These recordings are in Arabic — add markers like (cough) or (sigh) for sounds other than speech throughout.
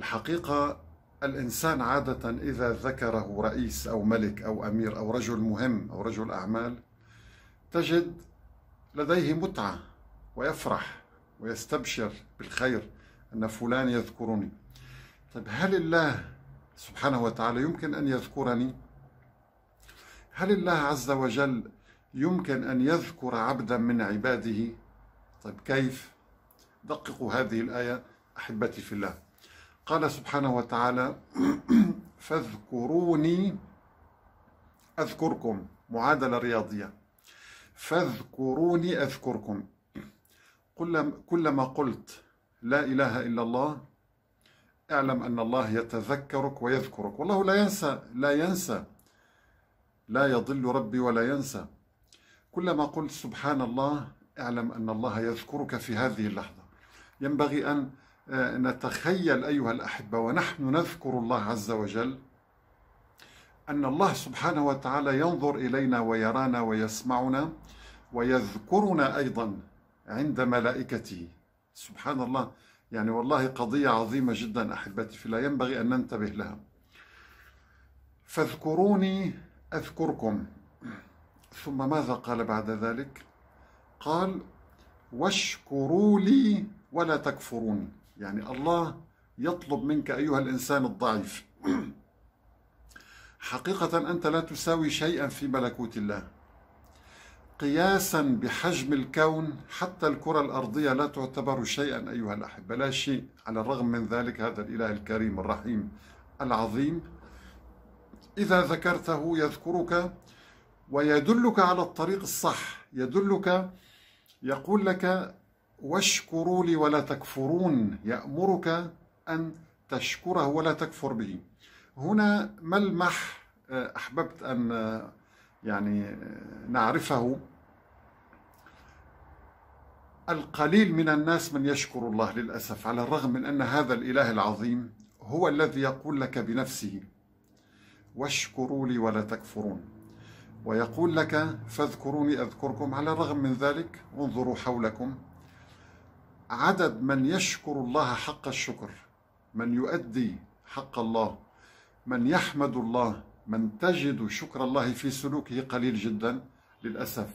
الحقيقة الإنسان عادة إذا ذكره رئيس أو ملك أو أمير أو رجل مهم أو رجل أعمال تجد لديه متعة ويفرح ويستبشر بالخير أن فلان يذكرني طيب هل الله سبحانه وتعالى يمكن أن يذكرني؟ هل الله عز وجل يمكن أن يذكر عبدا من عباده؟ طيب كيف؟ دققوا هذه الآية أحبتي في الله قال سبحانه وتعالى (clears throat) فاذكروني أذكركم معادلة رياضية فاذكروني أذكركم كلما قلت لا إله إلا الله اعلم أن الله يتذكرك ويذكرك والله لا ينسى لا ينسى لا يضل ربي ولا ينسى كلما قلت سبحان الله اعلم أن الله يذكرك في هذه اللحظة ينبغي أن نتخيل أيها الأحبة ونحن نذكر الله عز وجل أن الله سبحانه وتعالى ينظر إلينا ويرانا ويسمعنا ويذكرنا أيضا عند ملائكته سبحان الله يعني والله قضية عظيمة جدا أحبتي فلا ينبغي أن ننتبه لها فاذكروني أذكركم ثم ماذا قال بعد ذلك قال واشكروا لي ولا تكفرون يعني الله يطلب منك أيها الإنسان الضعيف (clears throat) حقيقة أنت لا تساوي شيئا في ملكوت الله قياسا بحجم الكون حتى الكرة الأرضية لا تعتبر شيئا أيها الأحبة لا شيء على الرغم من ذلك هذا الإله الكريم الرحيم العظيم إذا ذكرته يذكرك ويدلك على الطريق الصح يدلك يقول لك واشكروا لي ولا تكفرون يأمرك أن تشكره ولا تكفر به هنا ملمح آه، أحببت أن آه، يعني آه، نعرفه القليل من الناس من يشكر الله للأسف على الرغم من أن هذا الإله العظيم هو الذي يقول لك بنفسه واشكروا لي ولا تكفرون ويقول لك فاذكروني أذكركم على الرغم من ذلك انظروا حولكم عدد من يشكر الله حق الشكر من يؤدي حق الله من يحمد الله من تجد شكر الله في سلوكه قليل جدا للأسف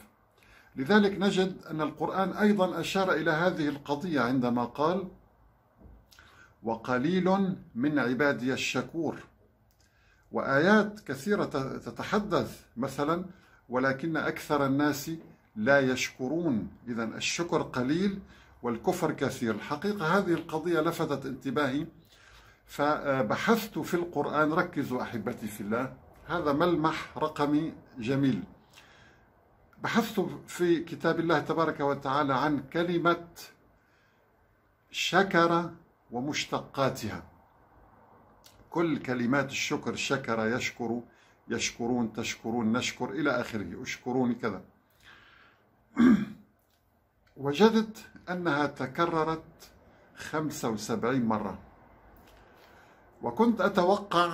لذلك نجد أن القرآن أيضا أشار إلى هذه القضية عندما قال وقليل من عبادي الشكور وآيات كثيرة تتحدث مثلا ولكن أكثر الناس لا يشكرون إذا الشكر قليل والكفر كثير الحقيقة هذه القضية لفتت انتباهي فبحثت في القرآن ركزوا أحبتي في الله هذا ملمح رقمي جميل بحثت في كتاب الله تبارك وتعالى عن كلمة شكر ومشتقاتها كل كلمات الشكر شكر يشكر يشكرون تشكرون نشكر إلى آخره أشكرون كذا (clears throat) وجدت أنها تكررت 75 مرة وكنت أتوقع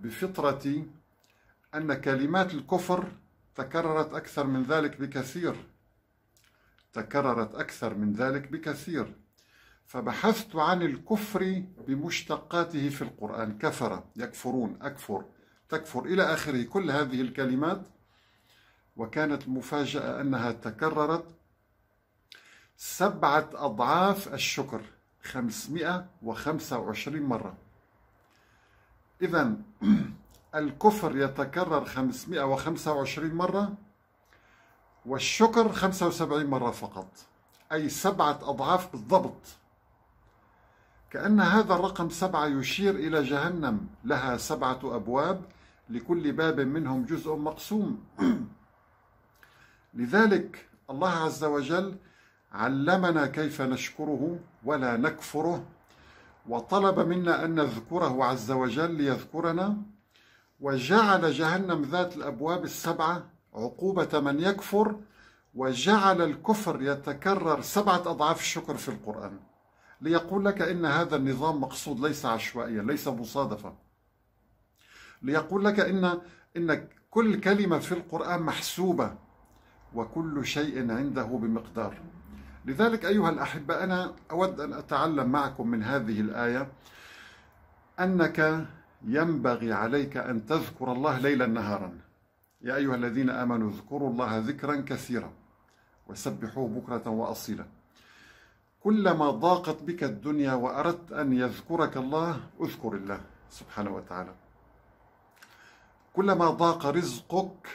بفطرتي أن كلمات الكفر تكررت أكثر من ذلك بكثير تكررت أكثر من ذلك بكثير فبحثت عن الكفر بمشتقاته في القرآن كفر يكفرون أكفر تكفر إلى آخره كل هذه الكلمات وكانت المفاجأة أنها تكررت سبعة أضعاف الشكر 525 مرة إذا (clears throat) الكفر يتكرر 525 مرة والشكر 75 مرة فقط أي سبعة أضعاف بالضبط كأن هذا الرقم سبعة يشير إلى جهنم لها سبعة أبواب لكل باب منهم جزء مقسوم (clears throat) لذلك الله عز وجل علمنا كيف نشكره ولا نكفره وطلب منا أن نذكره عز وجل ليذكرنا وجعل جهنم ذات الأبواب السبعة عقوبة من يكفر وجعل الكفر يتكرر سبعة أضعاف الشكر في القرآن ليقول لك إن هذا النظام مقصود ليس عشوائيا ليس مصادفة ليقول لك إن, إن كل كلمة في القرآن محسوبة وكل شيء عنده بمقدار لذلك أيها الأحبة أنا أود أن أتعلم معكم من هذه الآية أنك ينبغي عليك أن تذكر الله ليلا نهارا يا أيها الذين آمنوا اذكروا الله ذكرا كثيرا وسبحوه بكرة وأصيلا كلما ضاقت بك الدنيا وأردت أن يذكرك الله اذكر الله سبحانه وتعالى كلما ضاق رزقك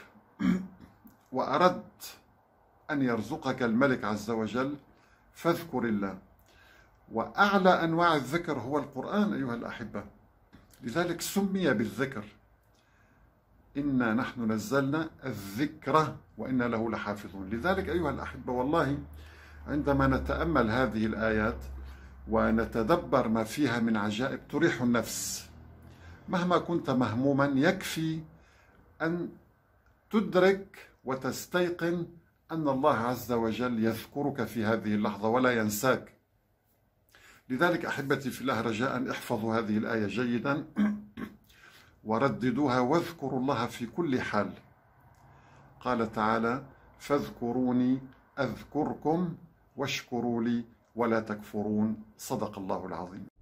(clears throat) وأردت أن يرزقك الملك عز وجل فاذكر الله وأعلى أنواع الذكر هو القرآن أيها الأحبة لذلك سمي بالذكر إنا نحن نزلنا الذكر وإنا له لحافظون لذلك أيها الأحبة والله عندما نتأمل هذه الآيات ونتدبر ما فيها من عجائب تريح النفس مهما كنت مهموما يكفي أن تدرك وتستيقن أن الله عز وجل يذكرك في هذه اللحظة ولا ينساك لذلك أحبتي في الله رجاء احفظوا هذه الآية جيدا (clears throat) ورددوها واذكروا الله في كل حال قال تعالى فاذكروني أذكركم واشكروا لي ولا تكفرون صدق الله العظيم